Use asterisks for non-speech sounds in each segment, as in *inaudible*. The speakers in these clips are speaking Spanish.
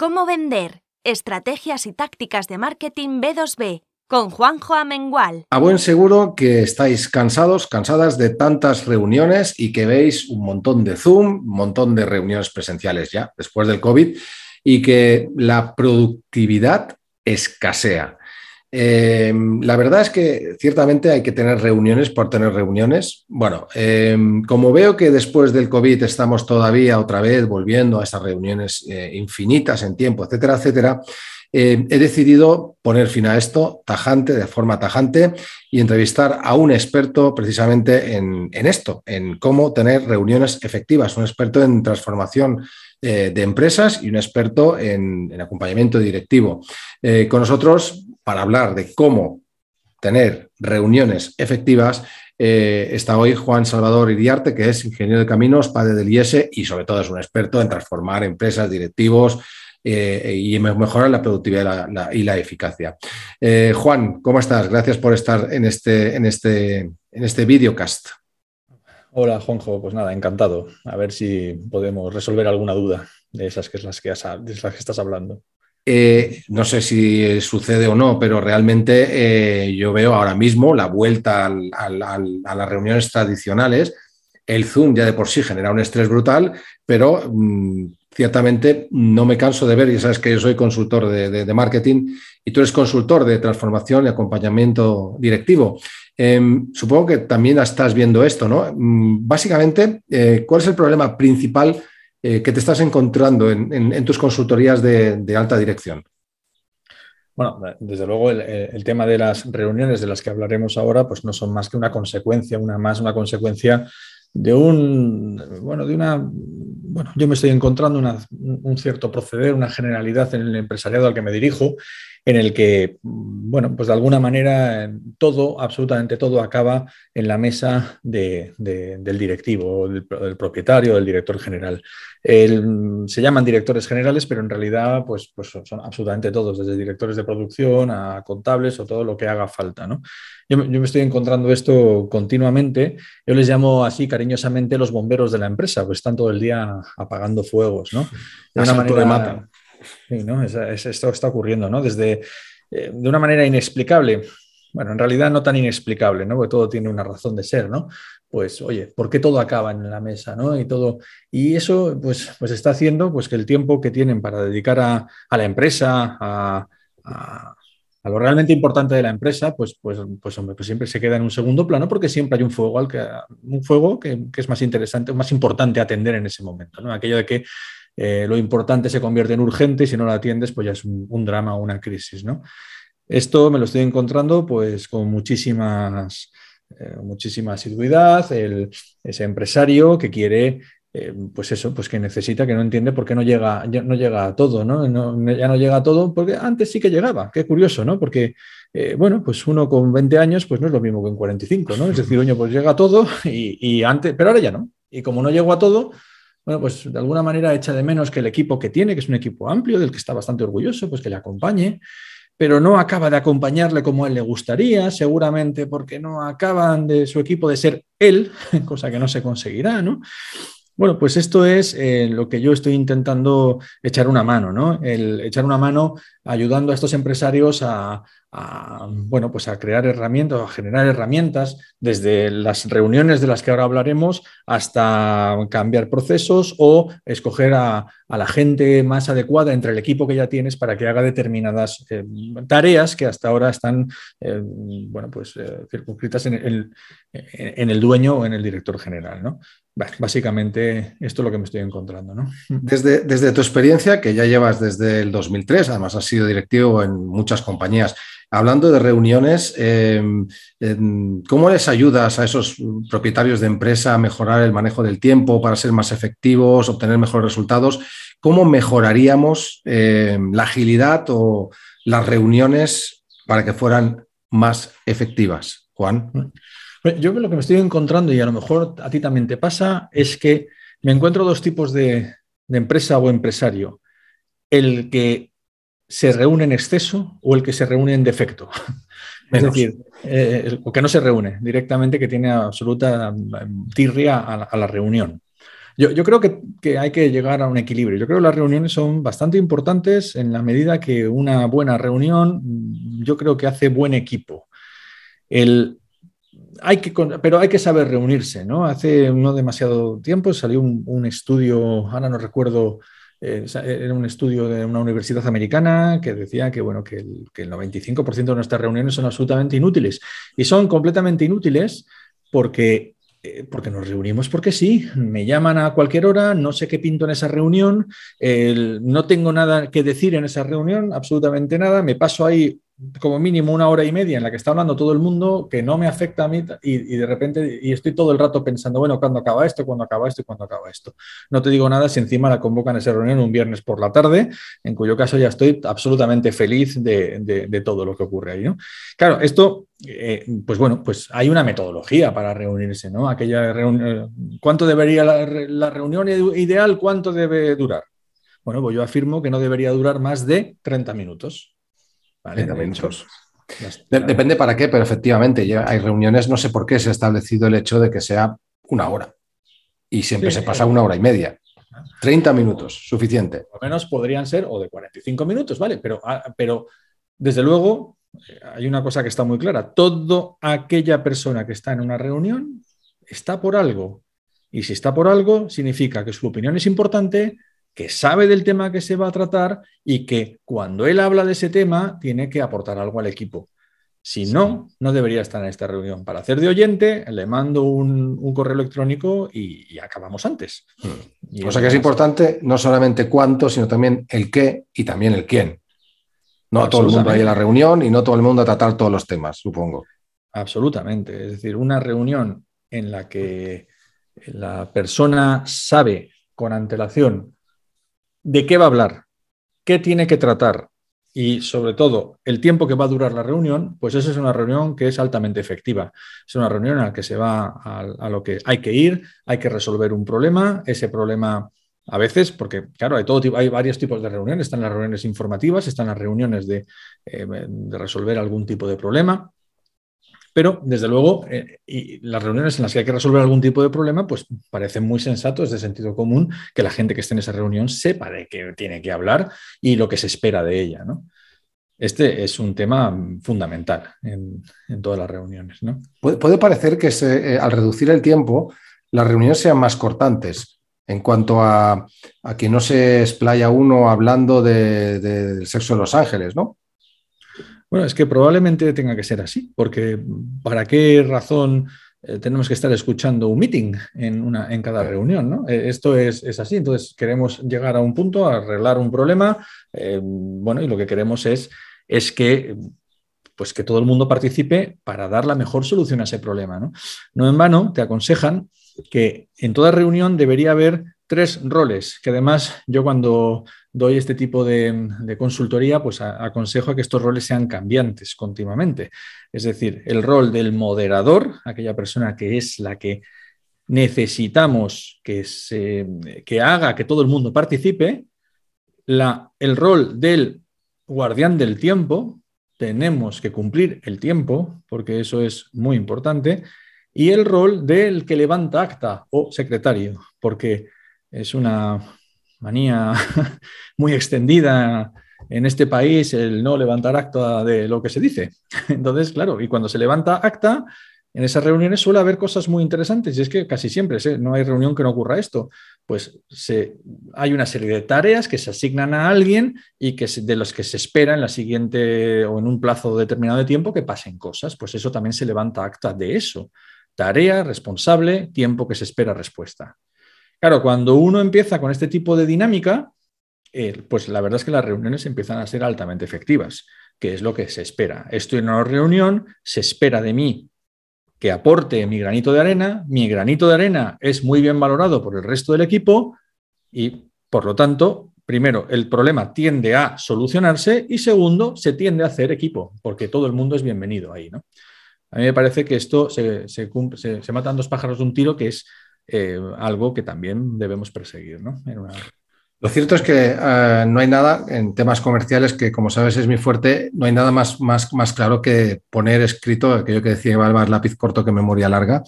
Cómo vender, estrategias y tácticas de marketing B2B con Juanjo Amengual. A buen seguro que estáis cansados, cansadas de tantas reuniones y que veis un montón de Zoom, un montón de reuniones presenciales ya después del COVID y que la productividad escasea. Em, la verdad es que ciertamente hay que tener reuniones por tener reuniones. Bueno, em, como veo que después del COVID estamos todavía otra vez volviendo a esas reuniones eh, infinitas en tiempo, etcétera, etcétera, eh, he decidido poner fin a esto tajante, de forma tajante, y entrevistar a un experto precisamente en, esto, en cómo tener reuniones efectivas, un experto en transformación eh, de empresas y un experto en, acompañamiento directivo. con nosotros para hablar de cómo tener reuniones efectivas, eh, está hoy Juan Salvador Iriarte, que es ingeniero de caminos, padre del IES e, y sobre todo es un experto en transformar empresas, directivos eh, y mejorar la productividad y la, eficacia. Eh, Juan, ¿cómo estás? Gracias por estar en este, en este, en este videocast. Hola Juanjo, pues nada, encantado. A ver si podemos resolver alguna duda de esas que es que, de las que estás hablando. Eh, no sé si eh, sucede o no, pero realmente eh, yo veo ahora mismo la vuelta a las reuniones tradicionales. El Zoom ya de por sí genera un estrés brutal, pero mm, ciertamente no me canso de ver, y sabes que yo soy consultor de, marketing y tú eres consultor de transformación y acompañamiento directivo. Em, supongo que también estás viendo esto, ¿no? Mm, básicamente, ¿cuál es el problema principal? Eh, que te estás encontrando en, tus consultorías de, alta dirección? Bueno, desde luego el, tema de las reuniones de las que hablaremos ahora, pues no son más que una consecuencia, una más una consecuencia de un, bueno, de una, bueno, yo me estoy encontrando un cierto proceder, una generalidad en el empresariado al que me dirijo en el que, bueno, pues de alguna manera todo, absolutamente todo, acaba en la mesa del directivo, del, propietario, del director general. se llaman directores generales, pero en realidad pues, pues son, absolutamente todos, desde directores de producción a contables o todo lo que haga falta. Yo, me estoy encontrando esto continuamente. Yo les llamo así cariñosamente los bomberos de la empresa, pues están todo el día apagando fuegos, ¿no? De una manera, de Sí, ¿no? esto está ocurriendo, ¿no? Desde, eh, de una manera inexplicable. Bueno, en realidad no tan inexplicable, ¿no? Porque todo tiene una razón de ser, ¿no? Pues, oye, ¿por qué todo acaba en la mesa, ¿no? Y todo. Y eso, pues, pues está haciendo pues, que el tiempo que tienen para dedicar a, la empresa, a, lo realmente importante de la empresa, pues, pues, pues, hombre, pues siempre se queda en un segundo plano porque siempre hay un fuego, al que, un fuego que, que es más interesante, más importante atender en ese momento. ¿no? Aquello de que eh, lo importante se convierte en urgente y si no lo atiendes, pues ya es un, drama o una crisis, ¿no? Esto me lo estoy encontrando pues con muchísimas, eh, muchísima asiduidad, ese empresario que quiere eh, pues eso, pues que necesita, que no entiende por qué no llega, no llega a todo, ¿no? Ya no llega a todo, porque antes sí que llegaba, qué curioso, ¿no? Porque, bueno, pues uno con 20 años, pues no es lo mismo que en 45, ¿no? Es decir, oño, pues llega a todo y, antes, pero ahora ya no. Y como no llegó a todo, bueno, pues de alguna manera echa de menos que el equipo que tiene, que es un equipo amplio, del que está bastante orgulloso, pues que le acompañe, pero no acaba de acompañarle como él le gustaría, seguramente porque no acaban de su equipo de ser él, *laughs* cosa que no se conseguirá, ¿no? Bueno, pues esto es eh, lo que yo estoy intentando echar una mano, ¿no? El echar una mano ayudando a estos empresarios a, bueno, pues a crear herramientas, a generar herramientas, desde las reuniones de las que ahora hablaremos hasta cambiar procesos o escoger a, la gente más adecuada entre el equipo que ya tienes para que haga determinadas eh, tareas que hasta ahora están, eh, bueno, pues circunscritas en el, en el, dueño o en el director general, ¿no? básicamente esto es lo que me estoy encontrando. Desde, desde, tu experiencia, que ya llevas desde el 2003, además has sido directivo en muchas compañías, hablando de reuniones, em, em, ¿cómo les ayudas a esos propietarios de empresa a mejorar el manejo del tiempo para ser más efectivos, obtener mejores resultados? ¿Cómo mejoraríamos em, la agilidad o las reuniones para que fueran más efectivas, Juan? Yo lo que me estoy encontrando, y a lo mejor a ti también te pasa, es que me encuentro dos tipos de, empresa o empresario. El que se reúne en exceso o el que se reúne en defecto. *laughs* Es decir, eh, o que no se reúne directamente, que tiene absoluta em, tirria a, la, reunión. Yo, creo que, que, hay que llegar a un equilibrio. Yo creo que las reuniones son bastante importantes en la medida que una buena reunión, yo creo que hace buen equipo. El que, pero hay que saber reunirse, ¿no? Hace no demasiado tiempo salió un, estudio, ahora no recuerdo, eh, era un estudio de una universidad americana que decía que, bueno, que el, 95% de nuestras reuniones son absolutamente inútiles. Y son completamente inútiles porque eh, porque nos reunimos porque sí, me llaman a cualquier hora, no sé qué pinto en esa reunión, no tengo nada que decir en esa reunión, absolutamente nada, me paso ahí como mínimo una hora y media en la que está hablando todo el mundo, que no me afecta a mí y, de repente y estoy todo el rato pensando, bueno, ¿cuándo acaba esto? ¿Cuándo acaba esto? ¿Cuándo acaba esto? No te digo nada si encima la convocan a esa reunión un viernes por la tarde, en cuyo caso ya estoy absolutamente feliz de, todo lo que ocurre ahí, ¿no? Claro, esto, eh, pues bueno, pues hay una metodología para reunirse, ¿no? Aquella eh, ¿Cuánto debería la, reunión ideal? ¿Cuánto debe durar? Bueno, pues yo afirmo que no debería durar más de 30 minutos depende para qué, pero efectivamente hay reuniones, no sé por qué se ha establecido el hecho de que sea una hora y siempre se pasa una hora y media. 30 minutos, suficiente. Al menos podrían ser, o de 45 minutos, ¿vale? Pero, ah, pero desde luego eh, hay una cosa que está muy clara. Toda aquella persona que está en una reunión está por algo. Y si está por algo, significa que su opinión es importante, que sabe del tema que se va a tratar y que cuando él habla de ese tema tiene que aportar algo al equipo. Si no, no debería estar en esta reunión. Para hacer de oyente, le mando un, correo electrónico y, acabamos antes. Hmm. Y o sea que es importante no solamente cuánto, sino también el qué y también el quién. No todo el mundo ir a la reunión y no todo el mundo a tratar todos los temas, supongo. Absolutamente. Es decir, una reunión en la que la persona sabe con antelación de qué va a hablar, qué tiene que tratar y sobre todo el tiempo que va a durar la reunión, pues esa es una reunión que es altamente efectiva. Es una reunión en la que se va a, lo que hay que ir, hay que resolver un problema, ese problema a veces, porque claro, hay, todo, hay varios tipos de reuniones, están las reuniones informativas, están las reuniones de eh, resolver algún tipo de problema, pero, desde luego, eh, y las reuniones en las que hay que resolver algún tipo de problema, pues parece muy sensato, es de sentido común, que la gente que esté en esa reunión sepa de qué tiene que hablar y lo que se espera de ella. ¿no? Este es un tema fundamental en, todas las reuniones. ¿no? puede, parecer que eh, al reducir el tiempo, las reuniones sean más cortantes, en cuanto a, que no se explaya uno hablando del sexo de Los Ángeles, ¿no? Bueno, es que probablemente tenga que ser así, porque ¿para qué razón eh, tenemos que estar escuchando un meeting en, una, en cada reunión. Eh, esto es, es, así. Entonces, queremos llegar a un punto, arreglar un problema. Eh, bueno, y lo que queremos es, es que, pues que todo el mundo participe para dar la mejor solución a ese problema. No, no en vano, te aconsejan que en toda reunión debería haber tres roles, que además yo cuando doy este tipo de, consultoría, pues aconsejo a que estos roles sean cambiantes continuamente. Es decir, el rol del moderador, aquella persona que es la que necesitamos que, se, haga que todo el mundo participe, la, el rol del guardián del tiempo, tenemos que cumplir el tiempo, porque eso es muy importante, y el rol del que levanta acta o secretario, porque es una manía *laughs* muy extendida en este país el no levantar acta de lo que se dice. *laughs* Entonces, claro, y cuando se levanta acta, en esas reuniones suele haber cosas muy interesantes, y es que casi siempre no hay reunión que no ocurra esto. Pues hay una serie de tareas que se asignan a alguien y que de los que se espera en la siguiente o en un plazo determinado de tiempo que pasen cosas. Pues eso también se levanta acta de eso. Tarea, responsable, tiempo que se espera respuesta. Claro, cuando uno empieza con este tipo de dinámica, eh, pues la verdad es que las reuniones empiezan a ser altamente efectivas, que es lo que se espera. Estoy en una reunión, se espera de mí que aporte mi granito de arena, mi granito de arena es muy bien valorado por el resto del equipo y, por lo tanto, primero, el problema tiende a solucionarse y segundo, se tiende a hacer equipo, porque todo el mundo es bienvenido ahí. ¿no? A mí me parece que esto se, se matan dos pájaros de un tiro, que es eh, algo que también debemos perseguir. Lo cierto es que eh, no hay nada en temas comerciales que, como sabes, es muy fuerte, no hay nada más, más, más claro que poner escrito aquello que decía el lápiz corto que memoria larga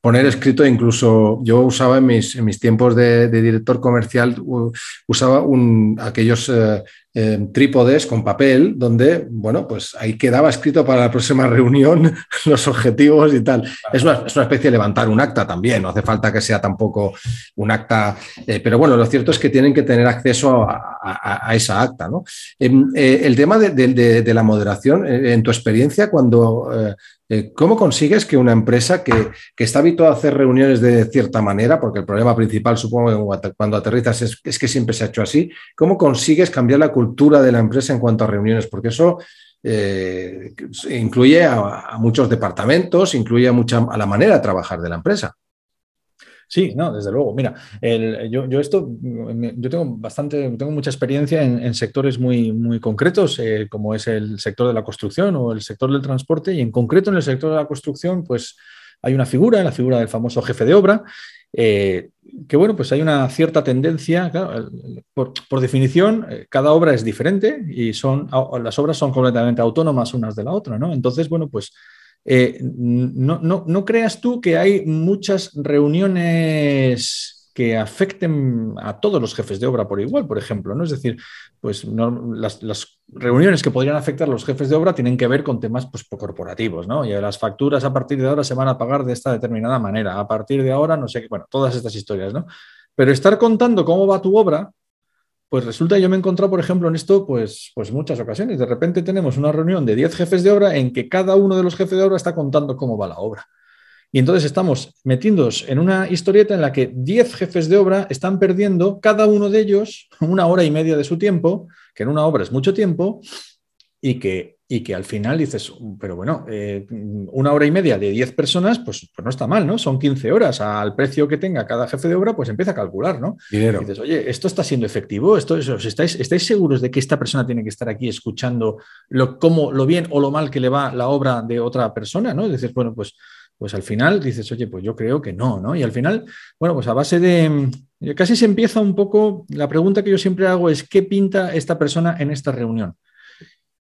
poner escrito, incluso yo usaba en mis, en mis tiempos de, director comercial, usaba un, aquellos eh, em, trípodes con papel donde, bueno, pues ahí quedaba escrito para la próxima *laughs* reunión los objetivos y tal. Es una, especie de levantar un acta también, no hace falta que sea tampoco un acta, eh, pero bueno, lo cierto es que tienen que tener acceso a, esa acta. ¿no? Em, eh, el tema de, la moderación, en tu experiencia, cuando eh, ¿Cómo consigues que una empresa que, está habituada a hacer reuniones de cierta manera, porque el problema principal, supongo, cuando aterrizas es, que siempre se ha hecho así, ¿cómo consigues cambiar la cultura de la empresa en cuanto a reuniones? Porque eso eh, incluye a, muchos departamentos, incluye mucha, a la manera de trabajar de la empresa. Sí, no, desde luego. Mira, yo, esto, yo tengo bastante, tengo mucha experiencia en, sectores muy, muy concretos, eh, como es el sector de la construcción o el sector del transporte, y en concreto en el sector de la construcción, pues hay una figura, la figura del famoso jefe de obra, eh, que bueno, pues hay una cierta tendencia, por, definición, eh, cada obra es diferente y son, las obras son completamente autónomas unas de la otra, ¿no? Entonces, bueno, pues eh, no, no, no creas tú que hay muchas reuniones que afecten a todos los jefes de obra por igual, por ejemplo. ¿no? Es decir, pues las, reuniones que podrían afectar a los jefes de obra tienen que ver con temas pues, corporativos, ¿no? Y las facturas a partir de ahora se van a pagar de esta determinada manera. A partir de ahora, no sé qué, bueno, todas estas historias, ¿no? Pero estar contando cómo va tu obra pues resulta, que yo me he encontrado, por ejemplo, en esto, pues, pues muchas ocasiones. De repente tenemos una reunión de 10 jefes de obra en que cada uno de los jefes de obra está contando cómo va la obra. Y entonces estamos metiéndonos en una historieta en la que 10 jefes de obra están perdiendo cada uno de ellos una hora y media de su tiempo, que en una obra es mucho tiempo, y que y que al final dices, pero bueno, eh, una hora y media de 10 personas, pues, pues, no está mal, ¿no? Son 15 horas al precio que tenga cada jefe de obra, pues empieza a calcular, ¿no? Y dices, oye, ¿esto está siendo efectivo? ¿Esto, estáis, ¿Estáis seguros de que esta persona tiene que estar aquí escuchando lo, cómo, lo bien o lo mal que le va la obra de otra persona, ¿no? dices, bueno, pues, pues al final dices, oye, pues yo creo que no, ¿no? Y al final, bueno, pues a base de... Casi se empieza un poco, la pregunta que yo siempre hago es, ¿qué pinta esta persona en esta reunión?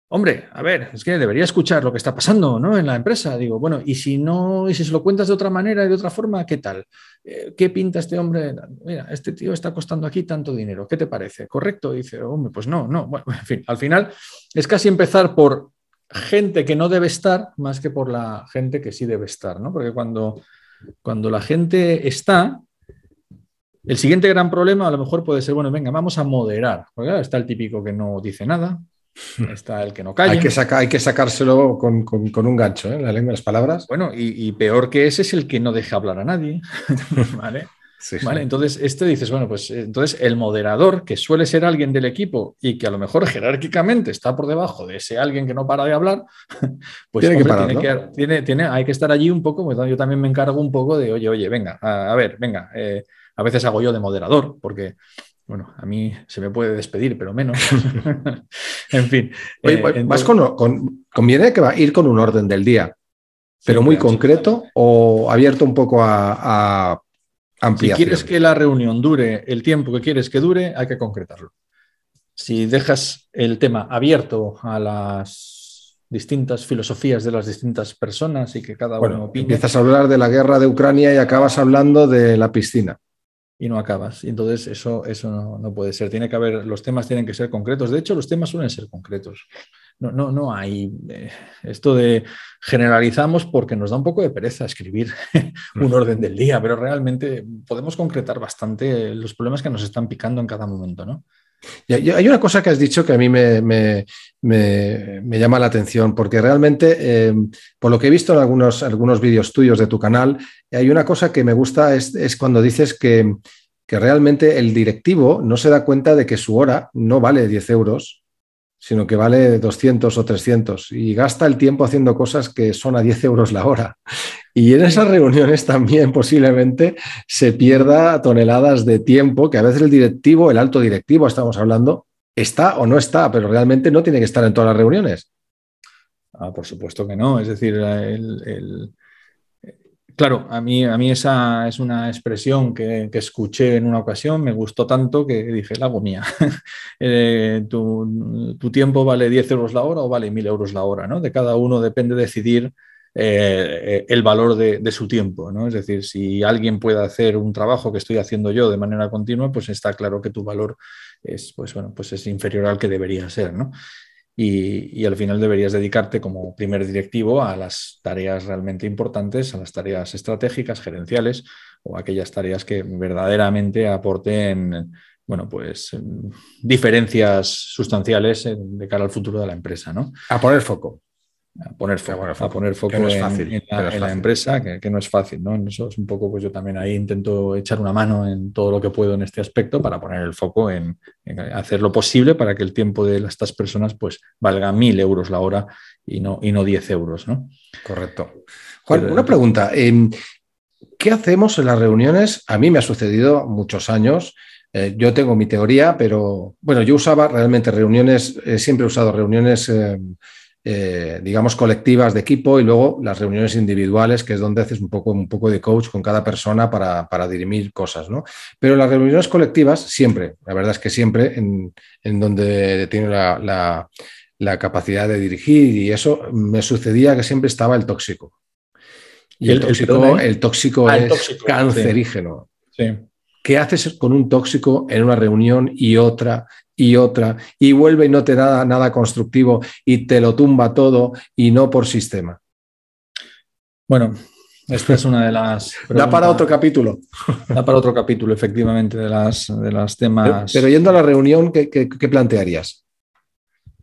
hombre, a ver, es que debería escuchar lo que está pasando ¿no? en la empresa. Digo, bueno, y si no, y si se lo cuentas de otra manera y de otra forma, ¿qué tal? Eh, ¿Qué pinta este hombre? Mira, este tío está costando aquí tanto dinero. ¿Qué te parece? ¿Correcto? dice, hombre, pues no, no. Bueno, *laughs* en fin, al final es casi empezar por gente que no debe estar más que por la gente que sí debe estar, ¿no? Porque cuando, cuando la gente está, el siguiente gran problema a lo mejor puede ser, bueno, venga, vamos a moderar. está el típico que no dice nada, Está el que no calla. Hay que, hay que sacárselo con, con, un gancho, en ¿eh? la lengua, las palabras. Bueno, y, peor que ese es el que no deja hablar a nadie. *laughs* ¿Vale? Entonces, este dices, bueno, pues eh, entonces el moderador, que suele ser alguien del equipo y que a lo mejor jerárquicamente está por debajo de ese alguien que no para de hablar, *laughs* pues tiene que tiene hay que estar allí un poco, pues, yo también me encargo un poco de, oye, oye, venga, a, ver, venga, eh, a veces hago yo de moderador, porque bueno, a mí se me puede despedir, pero menos. *laughs* *laughs* en fin. Eh, con, conviene que va a ir con un orden del día, pero muy concreto o abierto un poco a, a Si quieres que la reunión dure el tiempo que quieres que dure, hay que concretarlo. Si dejas el tema abierto a las distintas filosofías de las distintas personas y que cada uno opine. Empiezas a hablar de la guerra de Ucrania y acabas hablando de la piscina y no acabas. Y entonces eso, eso no, puede ser. Tiene que haber, los temas tienen que ser concretos. De hecho, los temas suelen ser concretos. No, no, no hay eh, esto de generalizamos porque nos da un poco de pereza escribir *laughs* un orden del día, pero realmente podemos concretar bastante los problemas que nos están picando en cada momento, ¿no? Hay una cosa que has dicho que a mí me, llama la atención, porque realmente, eh, por lo que he visto en algunos, vídeos tuyos de tu canal, hay una cosa que me gusta, es, cuando dices que, que realmente el directivo no se da cuenta de que su hora no vale 10 euros, sino que vale 200 o 300 y gasta el tiempo haciendo cosas que son a 10 euros la hora. Y en esas reuniones también posiblemente se pierda toneladas de tiempo que a veces el directivo, el alto directivo, estamos hablando, está o no está, pero realmente no tiene que estar en todas las reuniones. Ah, por supuesto que no. Es decir, el, el, claro, a mí, a mí esa es una expresión que, escuché en una ocasión, me gustó tanto que dije, la hago mía. *laughs* Eh, tu, tiempo vale 10 euros la hora o vale 1000 euros la hora, ¿no? De cada uno depende decidir eh, el valor de, su tiempo, ¿no? Es decir, si alguien puede hacer un trabajo que estoy haciendo yo de manera continua, pues está claro que tu valor es, pues, bueno, pues es inferior al que debería ser, ¿no? y, al final deberías dedicarte como primer directivo a las tareas realmente importantes, a las tareas estratégicas, gerenciales o aquellas tareas que verdaderamente aporten bueno, pues em, diferencias sustanciales eh, de cara al futuro de la empresa, ¿no? A poner foco a poner foco, foco en, la, empresa, que, no es fácil, ¿no? eso es un poco, pues yo también ahí intento echar una mano en todo lo que puedo en este aspecto para poner el foco en, hacer lo posible para que el tiempo de estas personas pues valga mil euros la hora y no, y no 10 euros, ¿no? Correcto. Juan, una pregunta. Em, ¿Qué hacemos en las reuniones? A mí me ha sucedido muchos años. Eh, yo tengo mi teoría, pero bueno, yo usaba realmente reuniones, eh, siempre he usado reuniones em, eh, digamos, colectivas de equipo y luego las reuniones individuales, que es donde haces un poco, un poco de coach con cada persona para, dirimir cosas, Pero las reuniones colectivas siempre, la verdad es que siempre en, en donde tiene la, capacidad de dirigir y eso me sucedía que siempre estaba el tóxico. Y el, tóxico, el tóxico ¿eh? ah, es cancerígeno. ¿Qué haces con un tóxico en una reunión y otra y otra, y vuelve y no te da nada constructivo y te lo tumba todo y no por sistema. Bueno, esta es una de las. *laughs* Da para otro capítulo. Da para otro capítulo, efectivamente, de las, de las temas. Pero, yendo a la reunión, ¿qué, ¿qué, plantearías?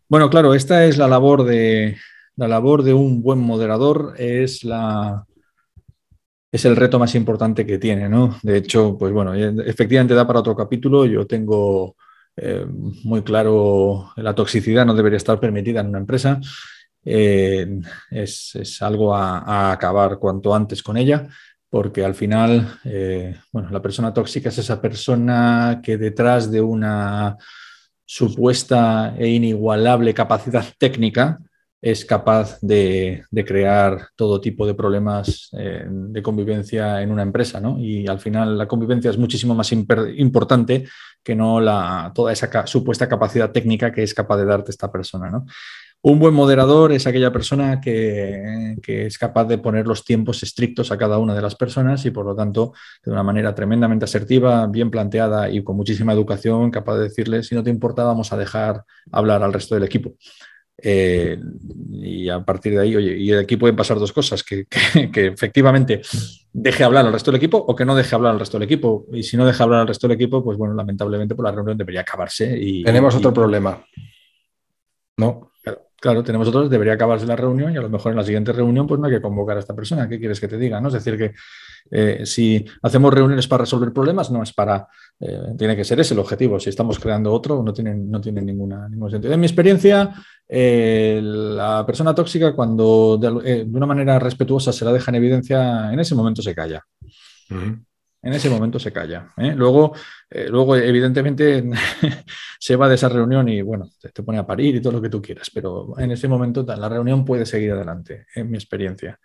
Bueno, claro, esta es la labor de la labor de un buen moderador, es la es el reto más importante que tiene, ¿no? De hecho, pues bueno, efectivamente da para otro capítulo. Yo tengo eh, muy claro, la toxicidad no debería estar permitida en una empresa. Eh, es, algo a, acabar cuanto antes con ella, porque al final, eh, la persona tóxica es esa persona que detrás de una supuesta e inigualable capacidad *laughs* técnica es capaz de, crear todo tipo de problemas eh, de convivencia en una empresa, ¿no? Y al final la convivencia es muchísimo más importante que no la, toda esa supuesta capacidad técnica que es capaz de darte esta persona, Un buen moderador es aquella persona que, que, es capaz de poner los tiempos estrictos a cada una de las personas y, por lo tanto, de una manera tremendamente asertiva, bien planteada y con muchísima educación, capaz de decirle, si no te importa, vamos a dejar hablar al resto del equipo. Eh, y a partir de ahí, oye, y aquí pueden pasar dos cosas, *laughs* que, efectivamente deje hablar al resto del equipo o que no deje hablar al resto del equipo. Y si no deja hablar al resto del equipo, pues bueno, lamentablemente por la reunión debería acabarse. Tenemos otro problema. ¿No? Claro, tenemos otros, debería acabarse la reunión y a lo mejor en la siguiente reunión pues no hay que convocar a esta persona. ¿Qué quieres que te diga? Es decir, que eh, si hacemos reuniones para resolver problemas, no es para, eh, tiene que ser ese el objetivo. Si estamos creando otro, no tiene, no tiene ninguna, ningún sentido. En mi experiencia, eh, la persona tóxica cuando de, una manera respetuosa se la deja en evidencia, en ese momento se calla. En ese momento se calla. ¿eh? Luego, eh, luego, evidentemente, *laughs* se va de esa reunión y, bueno, te pone a parir y todo lo que tú quieras, pero en ese momento la reunión puede seguir adelante, en mi experiencia.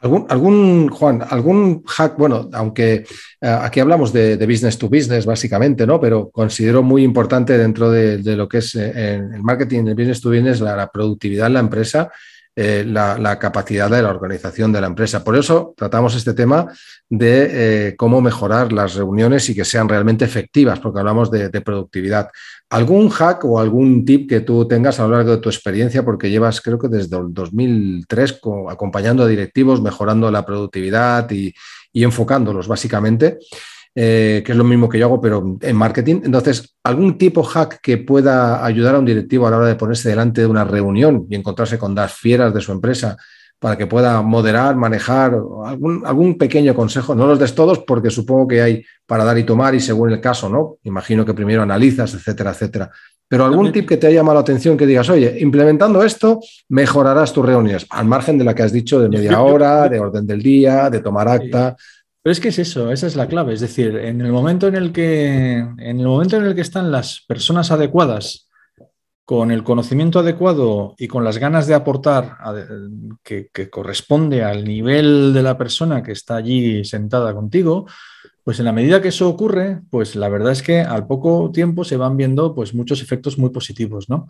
¿Algún, Juan, algún hack, bueno, aunque eh, aquí hablamos de, business to business, básicamente, ¿no? Pero considero muy importante dentro de, lo que es el marketing, el business to business, la, la productividad en la empresa. Eh, la, capacidad de la organización de la empresa. Por eso tratamos este tema de eh, cómo mejorar las reuniones y que sean realmente efectivas, porque hablamos de, productividad. ¿Algún hack o algún tip que tú tengas a lo largo de tu experiencia? Porque llevas, creo que desde el 2003, acompañando a directivos, mejorando la productividad y enfocándolos, básicamente. Eh, que es lo mismo que yo hago, pero en marketing. Entonces, algún tipo hack que pueda ayudar a un directivo a la hora de ponerse delante de una reunión y encontrarse con las fieras de su empresa para que pueda moderar, manejar, algún, algún pequeño consejo. No los des todos porque supongo que hay para dar y tomar y según el caso, ¿no? Imagino que primero analizas, etcétera, etcétera. Pero algún tip que te haya llamado la atención que digas, oye, implementando esto, mejorarás tus reuniones, al margen de la que has dicho de media hora, de orden del día, de tomar acta, pero es que es eso, esa es la clave. Es decir, en el momento en el que, en el momento en el que están las personas adecuadas, con el conocimiento adecuado y con las ganas de aportar que corresponde al nivel de la persona que está allí sentada contigo, pues en la medida que eso ocurre, pues la verdad es que al poco tiempo se van viendo pues muchos efectos muy positivos, ¿no?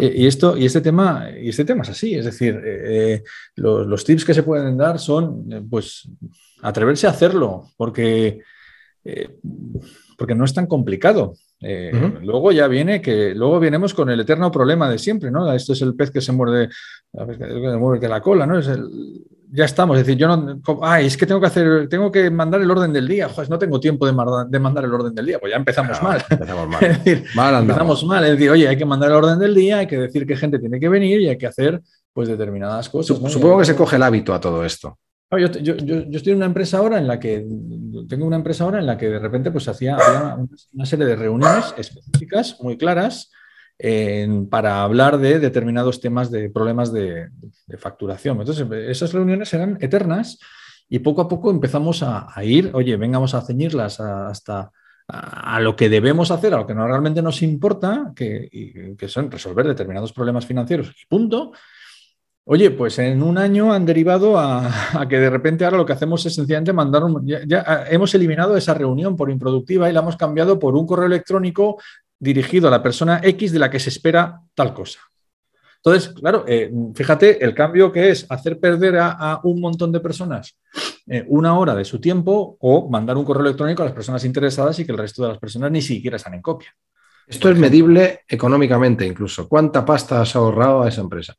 Eh, y, esto, y este tema, y este es así, es decir, eh, eh, los, tips que se pueden dar son, pues, atreverse a hacerlo, porque porque no es tan complicado. Eh, luego ya viene que luego venimos con el eterno problema de siempre, ¿no? Esto es el pez que se muerde, muerde la cola, ¿no? Es el, ya estamos, es decir, yo no, ay, ah, es que tengo que hacer, tengo que mandar el orden del día, no tengo tiempo de, mandar el orden del día, pues ya empezamos mal. Empezamos *laughs* mal. decir, empezamos mal, es decir, oye, hay que mandar el orden del día, hay que decir qué gente tiene que venir y hay que hacer pues determinadas cosas. Supongo que se coge el hábito a todo esto. Yo, estoy en una empresa ahora en la que tengo una empresa ahora en la que de repente pues hacía había una, serie de reuniones específicas muy claras para hablar de determinados temas de problemas de, facturación. Entonces esas reuniones eran eternas y poco a poco empezamos a, ir, oye, vengamos a ceñirlas hasta a, lo que debemos hacer, a lo que realmente nos importa, que, que son resolver determinados problemas financieros y punto. Oye, pues en un año han derivado a, que de repente ahora lo que hacemos es sencillamente mandar un... Ya, ah, hemos eliminado esa reunión por improductiva y la hemos cambiado por un correo electrónico dirigido a la persona X de la que se espera tal cosa. Entonces, claro, eh, fíjate el cambio que es hacer perder a, un montón de personas eh, una hora de su tiempo o mandar un correo electrónico a las personas interesadas y que el resto de las personas ni siquiera están en copia. Esto es medible económicamente incluso. ¿Cuánta pasta has ahorrado a esa empresa?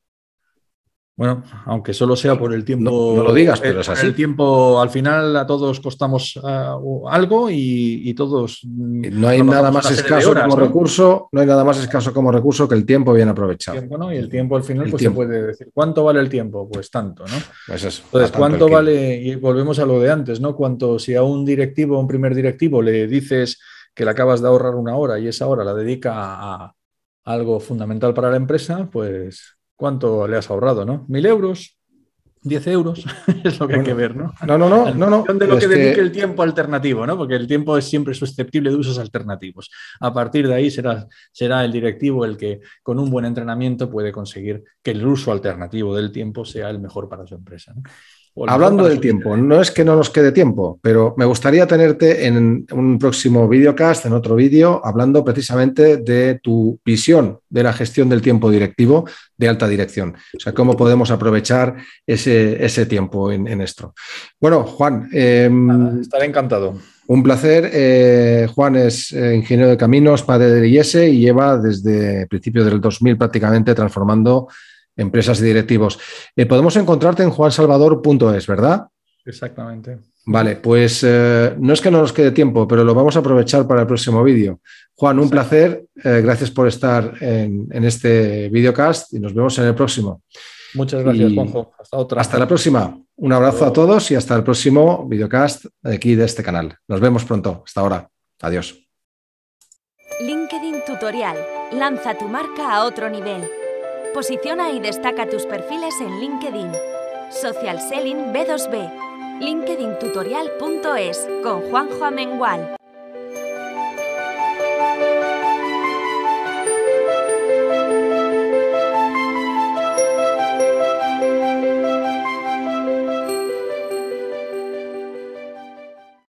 Bueno, aunque solo sea por el tiempo. No, lo digas, pero es así. El tiempo, al final, a todos costamos eh, algo y, todos. Mm, no hay nada más escaso como recurso, no hay nada más escaso como recurso que el tiempo bien aprovechado. Y el tiempo al final, pues se puede decir, ¿cuánto vale el tiempo? Pues tanto, ¿no? Pues Entonces, ¿cuánto vale? Y volvemos a lo de antes, ¿no? Cuanto si a un directivo, a un primer directivo, le dices que le acabas de ahorrar una hora y esa hora la dedica a algo fundamental para la empresa, pues cuánto le has ahorrado, ¿no? ¿Mil euros? ¿Diez euros? *laughs* es lo que hay que ver, ¿no? No, no, no. no, no. De lo que dedique el tiempo alternativo, ¿no? Porque el tiempo es siempre susceptible de usos alternativos. A partir de ahí será, será el directivo el que con un buen entrenamiento puede conseguir que el uso alternativo del tiempo sea el mejor para su empresa. ¿no? Hablando del tiempo, ¿eh? no es que no nos quede tiempo, pero me gustaría tenerte en un próximo videocast, en otro vídeo, hablando precisamente de tu visión de la gestión del tiempo directivo de alta dirección. O sea, cómo podemos aprovechar ese, tiempo en, esto. Bueno, Juan. Em, estaré encantado. Un placer. Eh, Juan es eh, ingeniero de caminos, padre de IES y lleva desde principios del 2000 prácticamente transformando empresas y directivos. Eh, podemos encontrarte en juansalvador.es, ¿verdad? Exactamente. Vale, pues eh, no es que no nos quede tiempo, pero lo vamos a aprovechar para el próximo vídeo. Juan, un placer. Eh, gracias por estar en, este videocast y nos vemos en el próximo. Muchas gracias, Juanjo. Hasta otra. Hasta la próxima. Un abrazo a todos y hasta el próximo videocast aquí de este canal. Nos vemos pronto. Hasta ahora. Adiós. LinkedIn Tutorial. Lanza tu marca a otro nivel. Posiciona y destaca tus perfiles en LinkedIn. Social Selling B2B. LinkedIntutorial.es con Juanjo Amengual.